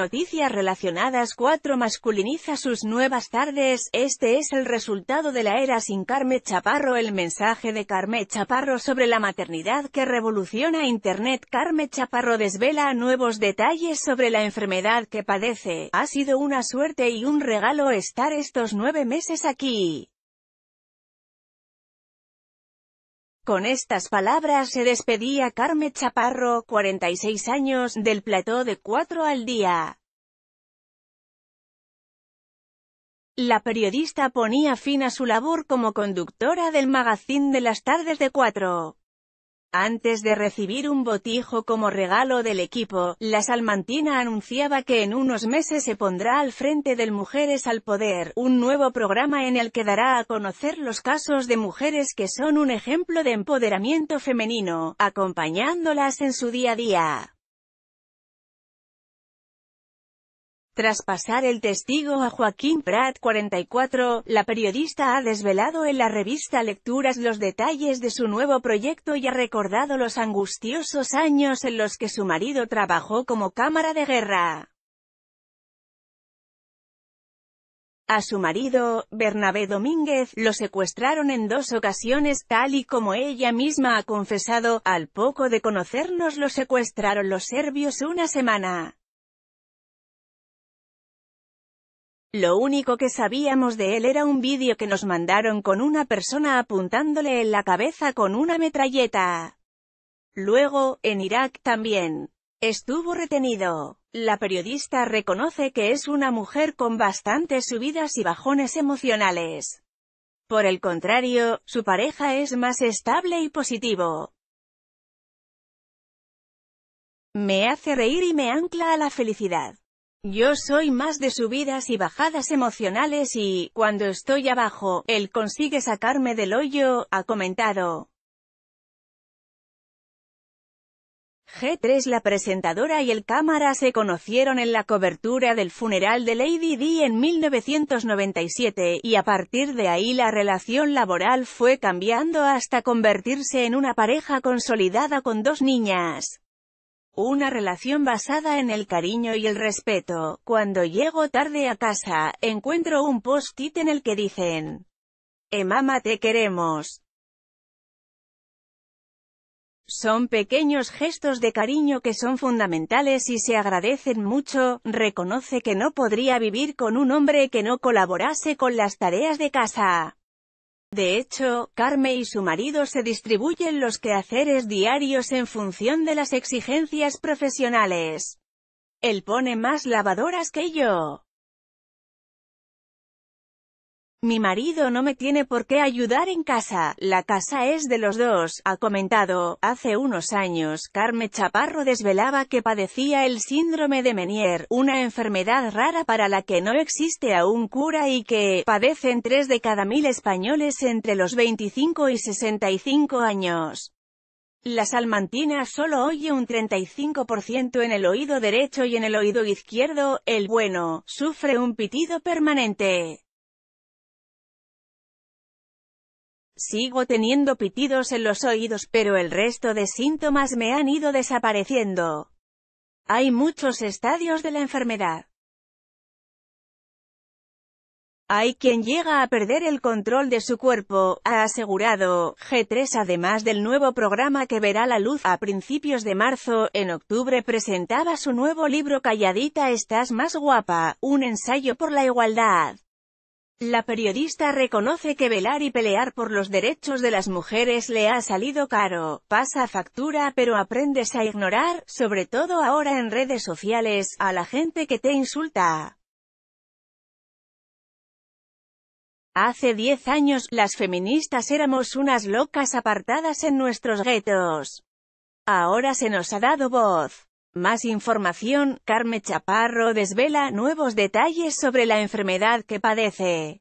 noticias relacionadas 4 masculiniza sus nuevas tardes, este es el resultado de la era sin Carme Chaparro El mensaje de Carme Chaparro sobre la maternidad que revoluciona Internet Carme Chaparro desvela nuevos detalles sobre la enfermedad que padece, ha sido una suerte y un regalo estar estos nueve meses aquí. Con estas palabras se despedía Carmen Chaparro, 46 años, del plató de 4 al día. La periodista ponía fin a su labor como conductora del magazine de las tardes de 4. Antes de recibir un botijo como regalo del equipo, la salmantina anunciaba que en unos meses se pondrá al frente del Mujeres al Poder, un nuevo programa en el que dará a conocer los casos de mujeres que son un ejemplo de empoderamiento femenino, acompañándolas en su día a día. Tras pasar el testigo a Joaquín Prat 44, la periodista ha desvelado en la revista Lecturas los detalles de su nuevo proyecto y ha recordado los angustiosos años en los que su marido trabajó como cámara de guerra. A su marido, Bernabé Domínguez, lo secuestraron en dos ocasiones, tal y como ella misma ha confesado, al poco de conocernos lo secuestraron los serbios una semana. Lo único que sabíamos de él era un vídeo que nos mandaron con una persona apuntándole en la cabeza con una metralleta. Luego, en Irak también. Estuvo retenido. La periodista reconoce que es una mujer con bastantes subidas y bajones emocionales. Por el contrario, su pareja es más estable y positivo. Me hace reír y me ancla a la felicidad. Yo soy más de subidas y bajadas emocionales y, cuando estoy abajo, él consigue sacarme del hoyo, ha comentado. G3 La presentadora y el cámara se conocieron en la cobertura del funeral de Lady D en 1997, y a partir de ahí la relación laboral fue cambiando hasta convertirse en una pareja consolidada con dos niñas. Una relación basada en el cariño y el respeto. Cuando llego tarde a casa, encuentro un post-it en el que dicen, mamá te queremos. Son pequeños gestos de cariño que son fundamentales y se agradecen mucho, reconoce que no podría vivir con un hombre que no colaborase con las tareas de casa. De hecho, Carmen y su marido se distribuyen los quehaceres diarios en función de las exigencias profesionales. Él pone más lavadoras que yo. Mi marido no me tiene por qué ayudar en casa, la casa es de los dos, ha comentado. Hace unos años, Carmen Chaparro desvelaba que padecía el síndrome de Menier, una enfermedad rara para la que no existe aún cura y que padecen tres de cada mil españoles entre los 25 y 65 años. La salmantina solo oye un 35% en el oído derecho y en el oído izquierdo, el bueno, sufre un pitido permanente. Sigo teniendo pitidos en los oídos, pero el resto de síntomas me han ido desapareciendo. Hay muchos estadios de la enfermedad. Hay quien llega a perder el control de su cuerpo, ha asegurado G3 además del nuevo programa que verá la luz a principios de marzo, en octubre presentaba su nuevo libro Calladita estás más guapa, un ensayo por la igualdad. La periodista reconoce que velar y pelear por los derechos de las mujeres le ha salido caro, pasa factura pero aprendes a ignorar, sobre todo ahora en redes sociales, a la gente que te insulta. Hace 10 años, las feministas éramos unas locas apartadas en nuestros guetos. Ahora se nos ha dado voz. Más información, Carme Chaparro desvela nuevos detalles sobre la enfermedad que padece.